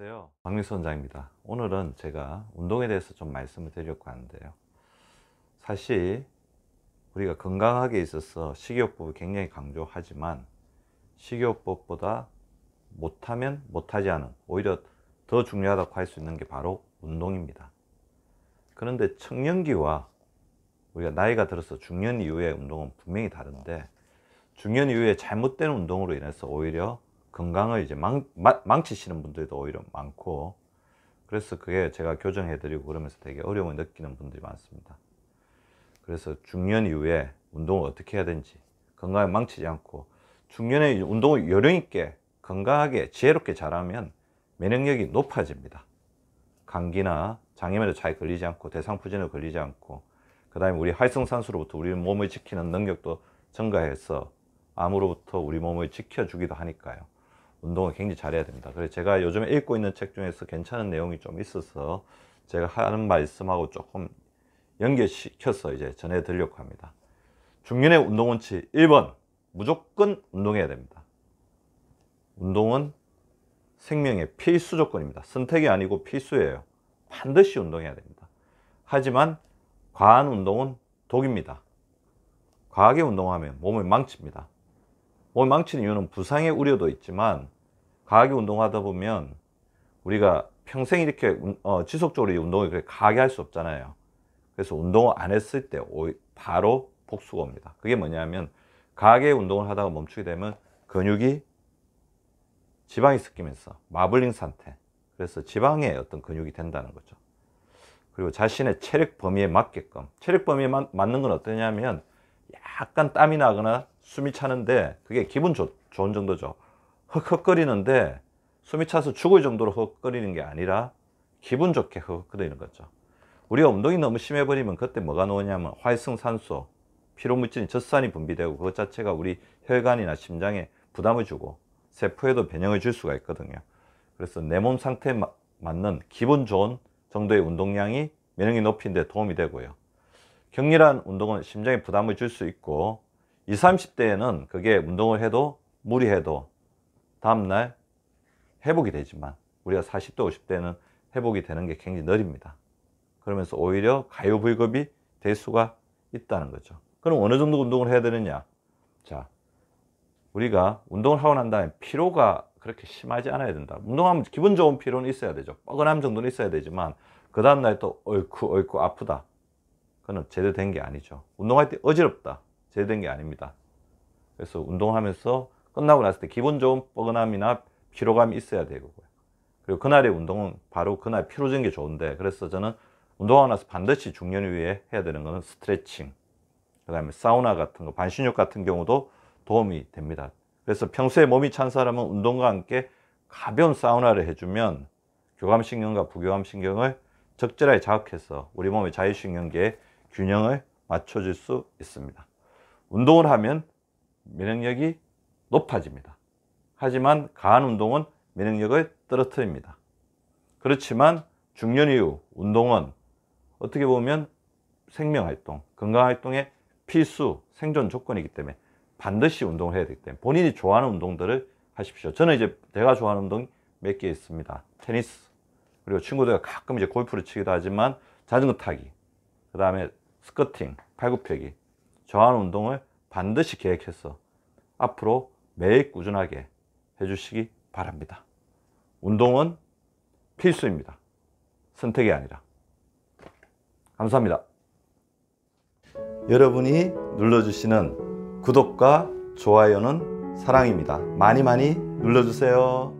안녕하세요 박민수 원장입니다 오늘은 제가 운동에 대해서 좀 말씀을 드리려고 하는데요 사실 우리가 건강하게 있어서 식이요법을 굉장히 강조하지만 식이요법보다 못하면 못하지 않은 오히려 더 중요하다고 할 수 있는 게 바로 운동입니다 그런데 청년기와 우리가 나이가 들어서 중년 이후의 운동은 분명히 다른데 중년 이후에 잘못된 운동으로 인해서 오히려 건강을 이제 망, 망 치시는 분들도 오히려 많고 그래서 그게 제가 교정해 드리고 그러면서 되게 어려움을 느끼는 분들이 많습니다 그래서 중년 이후에 운동을 어떻게 해야 되는지 건강을 망치지 않고 중년에 운동을 여령 있게 건강하게 지혜롭게 잘하면 면역력이 높아집니다 감기나 장염에도 잘 걸리지 않고 대상포진에 걸리지 않고 그 다음에 우리 활성산소로부터 우리 몸을 지키는 능력도 증가해서 암으로부터 우리 몸을 지켜주기도 하니까요 운동을 굉장히 잘해야 됩니다. 그래서 제가 요즘 읽고 있는 책 중에서 괜찮은 내용이 좀 있어서 제가 하는 말씀하고 조금 연결시켜서 이제 전해드리려고 합니다. 중년의 운동 원칙 1번 무조건 운동해야 됩니다. 운동은 생명의 필수 조건입니다. 선택이 아니고 필수예요. 반드시 운동해야 됩니다. 하지만 과한 운동은 독입니다. 과하게 운동하면 몸을 망칩니다. 몸 망치는 이유는 부상의 우려도 있지만 과하게 운동하다 보면 우리가 평생 이렇게 어, 지속적으로 이 운동을 그게 과하게 할 수 없잖아요. 그래서 운동을 안 했을 때 바로 복수가 옵니다. 그게 뭐냐면 과하게 운동을 하다가 멈추게 되면 근육이 지방이 섞이면서 마블링 상태 그래서 지방의 어떤 근육이 된다는 거죠. 그리고 자신의 체력 범위에 맞게끔 체력 범위에 맞, 는건 어떠냐면 약간 땀이 나거나 숨이 차는데 그게 기분 좋, 좋은 정도죠 흑흑거리는데 숨이 차서 죽을 정도로 흑거리는게 아니라 기분 좋게 흑흑거리는 거죠 우리가 운동이 너무 심해 버리면 그때 뭐가 나오냐면 활성산소 피로물질인 젖산이 분비되고 그것 자체가 우리 혈관이나 심장에 부담을 주고 세포에도 변형을 줄 수가 있거든요 그래서 내 몸 상태에 맞는 기분 좋은 정도의 운동량이 면역력 높이데 도움이 되고요 격렬한 운동은 심장에 부담을 줄 수 있고 20, 30대에는 그게 운동을 해도 무리해도 다음날 회복이 되지만 우리가 40대, 50대는 회복이 되는 게 굉장히 느립니다. 그러면서 오히려 가요불급이 될 수가 있다는 거죠. 그럼 어느 정도 운동을 해야 되느냐? 자, 우리가 운동을 하고 난 다음에 피로가 그렇게 심하지 않아야 된다. 운동하면 기분 좋은 피로는 있어야 되죠. 뻐근함 정도는 있어야 되지만 그 다음날 또 얼쿠 얼쿠 아프다. 그거 제대로 된 게 아니죠. 운동할 때 어지럽다. 제대로 된 게 아닙니다. 그래서 운동하면서 끝나고 났을 때 기분 좋은 뻐근함이나 피로감이 있어야 되고 그리고 그날의 운동은 바로 그날 피로진 게 좋은데 그래서 저는 운동하고 나서 반드시 중년 위에 해야 되는 것은 스트레칭 그 다음에 사우나 같은 거 반신욕 같은 경우도 도움이 됩니다 그래서 평소에 몸이 찬 사람은 운동과 함께 가벼운 사우나를 해주면 교감신경과 부교감신경을 적절하게 자극해서 우리 몸의 자율신경계에 균형을 맞춰줄 수 있습니다. 운동을 하면 면역력이 높아집니다. 하지만 강한 운동은 면역력을 떨어뜨립니다. 그렇지만 중년 이후 운동은 어떻게 보면 생명활동, 건강활동의 필수 생존 조건이기 때문에 반드시 운동을 해야 되기 때문에 본인이 좋아하는 운동들을 하십시오. 저는 이제 제가 좋아하는 운동 몇 개 있습니다. 테니스, 그리고 친구들과 가끔 이제 골프를 치기도 하지만 자전거 타기, 그 다음에 스커팅, 팔굽혀기, 저항 운동을 반드시 계획해서 앞으로 매일 꾸준하게 해주시기 바랍니다. 운동은 필수입니다. 선택이 아니라. 감사합니다. 여러분이 눌러주시는 구독과 좋아요는 사랑입니다. 많이 많이 눌러주세요.